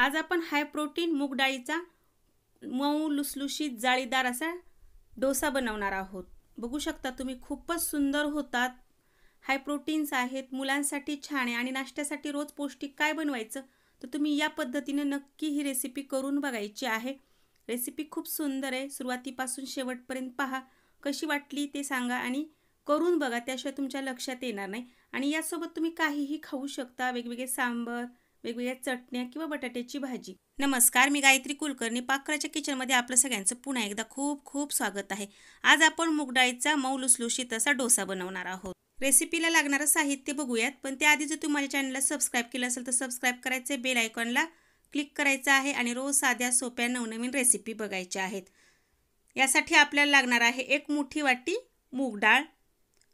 आज आपण high protein मूग डाळीचा मऊ लुसलुशीत जाळीदार असा डोसा बनवणार आहोत बघू शकता तुम्ही खूपच सुंदर होतात हाय प्रोटीन्स आहेत मुलांसाठी छान आहे आणि नाश्त्यासाठी रोज पौष्टिक काय बनवायचं तर तुम्ही या पद्धतीने नक्की ही रेसिपी करून बघायची आहे रेसिपी खूप सुंदर आहे सुरुवातीपासून शेवटपर्यंत पहा कशी वाटली ते सांगा आणि करून बघा त्याशिवाय तुमच्या लक्षात येणार नाही आणि यासोबत तुम्ही काहीही खाऊ शकता वेगवेगळे सांबर वेगवेगळ्या चटण्या किंवा बटाट्याची भाजी नमस्कार मी गायत्री कुलकर्णी पाखराच्या किचनमध्ये आपलं सगळ्यांचं पुन्हा एकदा खूप खूप स्वागत आहे आज आपण मुगडाळीचा मऊ लुसलुशीत असा डोसा बनवणार आहोत रेसिपीला लागणारं साहित्य बघूयात पण त्याआधी जर माझ्या चॅनलला सबस्क्राईब केलं असेल तर सबस्क्राईब करायचं आहे बेल आयकॉनला क्लिक करायचं आहे आणि रोज साध्या सोप्या नवनवीन रेसिपी बघायच्या आहेत यासाठी आपल्याला लागणार आहे एक मोठी वाटी मूग डाळ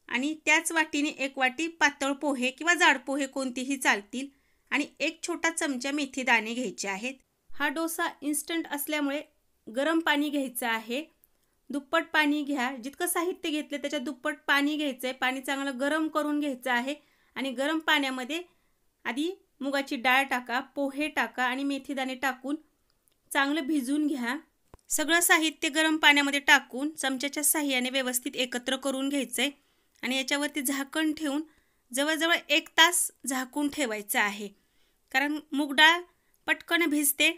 आणि त्याच वाटीने एक वाटी पातळ पोहे किंवा जाड पोहे कोणतेही चालतील आणि एक छोटा चमचा मेथी दाणे घ्यायचे आहेत हा डोसा इन्स्टंट असल्यामुळे गरम पाणी घ्यायचं आहे दुप्पट पाणी घ्या जितकं साहित्य घेतलं त्याच्यात दुप्पट पाणी घ्यायचं आहे पाणी चांगलं गरम करून घ्यायचं आहे आणि गरम पाण्यामध्ये आधी मुगाची डाळ टाका पोहे टाका आणि मेथीदाणे टाकून चांगलं भिजून घ्या सगळं साहित्य गरम पाण्यामध्ये टाकून चमच्याच्या साह्याने व्यवस्थित एकत्र करून घ्यायचं आहे आणि याच्यावरती झाकण ठेवून जवळजवळ एक तास झाकून ठेवायचं आहे कारण मूग डाळ पटकन भिजते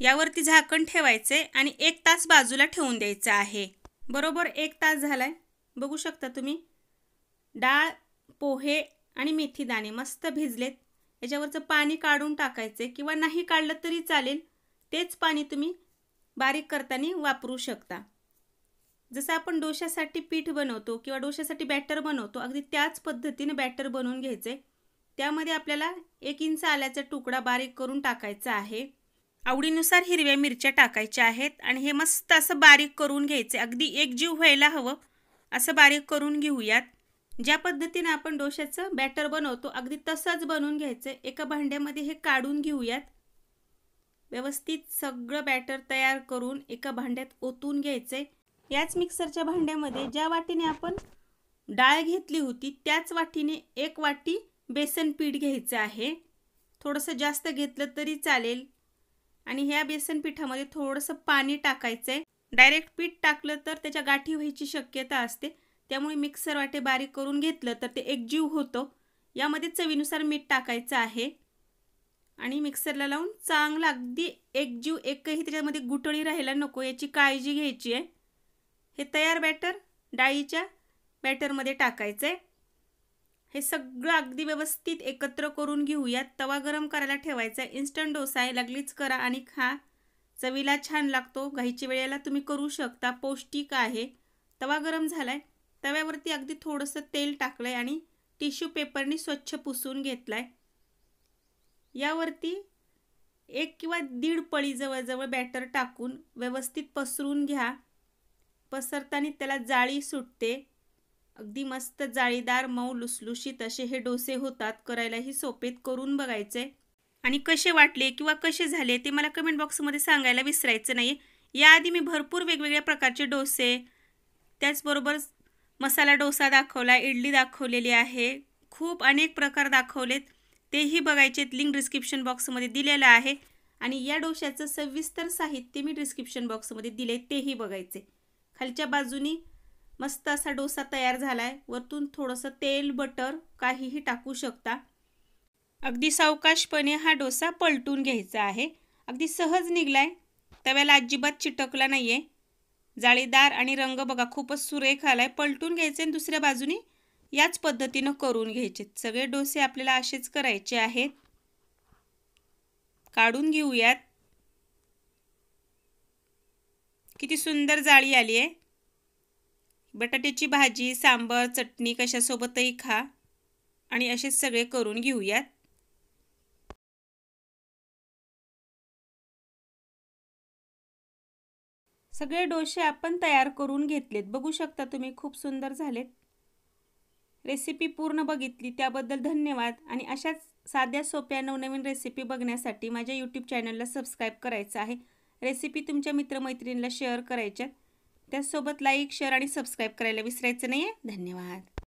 यावरती झाकण ठेवायचे आणि एक तास बाजूला ठेवून द्यायचं आहे बरोबर एक तास झालाय बघू शकता तुम्ही डाळ पोहे आणि मेथी दाणे मस्त भिजलेत याच्यावरचं पाणी काढून टाकायचे किंवा नाही काढलं तरी चालेल तेच पाणी तुम्ही बारीक करताना वापरू शकता जसं आपण डोशासाठी पीठ बनवतो किंवा डोशासाठी बॅटर बनवतो अगदी त्याच पद्धतीने बॅटर बनवून घ्यायचे त्यामध्ये आपल्याला एक इंच आल्याचा तुकडा बारीक करून टाकायचा आहे आवडीनुसार हिरव्या मिरच्या टाकायच्या आहेत आणि हे मस्त असं बारीक करून घ्यायचं अगदी एक जीव व्हायला हवं असं बारीक करून घेऊयात ज्या पद्धतीने आपण डोश्याचं बॅटर बनवतो अगदी तसंच बनवून घ्यायचं एका भांड्यामध्ये हे काढून घेऊयात व्यवस्थित सगळं बॅटर तयार करून एका भांड्यात ओतून घ्यायचंय याच मिक्सरच्या भांड्यामध्ये ज्या वाटीने आपण डाळ घेतली होती त्याच वाटीने एक वाटी बेसन पीठ घ्यायचं आहे थोडंसं जास्त घेतलं तरी चालेल आणि ह्या बेसन पिठामध्ये थोडंसं पाणी टाकायचं आहे डायरेक्ट पीठ टाकलं तर त्याच्या गाठी व्हायची शक्यता असते त्यामुळे मिक्सर वाटे बारीक करून घेतलं तर ते एकजीव होतो यामध्ये चवीनुसार मीठ टाकायचं आहे आणि मिक्सरला लावून चांगला अगदी एकजीव एकही त्याच्यामध्ये गुटळी राहायला नको याची काळजी घ्यायची आहे हे तयार बॅटर डाळीच्या बॅटरमध्ये टाकायचं आहे हे सगळं अगदी व्यवस्थित एकत्र करून घेऊयात तवा गरम करायला ठेवायचा इन्स्टंट डोसा आहे लागलीच करा आणि खा चवीला छान लागतो घाईच्या वेळेला तुम्ही करू शकता पौष्टिक आहे तवा गरम झाला आहे तव्यावरती अगदी थोडंसं तेल टाकलं आहे आणि टिश्यू पेपरनी स्वच्छ पुसून घेतला आहे यावरती एक किंवा दीड पळी जवळजवळ बॅटर टाकून व्यवस्थित पसरून घ्या पसरताना त्याला जाळी सुटते अगदी मस्त जाळीदार मऊ लुसलुशीत असे हे डोसे होतात करायलाही सोपेत करून बघायचे आणि कसे वाटले किंवा कसे झाले ते मला कमेंट बॉक्समध्ये सांगायला विसरायचं नाही याआधी मी भरपूर वेगवेगळ्या प्रकारचे डोसे त्याचबरोबर मसाला डोसा दाखवला इडली दाखवलेली आहे खूप अनेक प्रकार दाखवलेत तेही बघायचे लिंक डिस्क्रिप्शन बॉक्समध्ये दिलेलं आहे आणि या डोशाचं सविस्तर साहित्य मी डिस्क्रिप्शन बॉक्समध्ये दिले तेही बघायचे खालच्या बाजूनी मस्त असा डोसा तयार झाला आहे वरतून थोडंसं तेल बटर काहीही टाकू शकता अगदी सावकाशपणे हा डोसा पलटून घ्यायचा आहे अगदी सहज निघलाय आहे तव्याला अजिबात चिटकला नाही आहे जाळीदार आणि रंग बघा खूपच सुरेख आला आहे पलटून घ्यायचे आणि दुसऱ्या बाजूने याच पद्धतीनं करून घ्यायचे सगळे डोसे आपल्याला असेच करायचे आहेत काढून घेऊयात किती सुंदर जाळी आली आहे बटाट्याची भाजी सांबार चटणी कशासोबतही खा आणि असेच सगळे करून घेऊयात सगळे डोसे आपण तयार करून घेतलेत बघू शकता तुम्ही खूप सुंदर झालेत रेसिपी पूर्ण बघितली त्याबद्दल धन्यवाद आणि अशाच साध्या सोप्या नवनवीन रेसिपी बघण्यासाठी माझ्या यूट्यूब चॅनलला सबस्क्राईब करायचं आहे रेसिपी तुमच्या मित्रमैत्रिणीला शेअर करायच्यात त्याचसोबत लाईक शेअर आणि सबस्क्राईब करायला विसरायचं नाही आहे धन्यवाद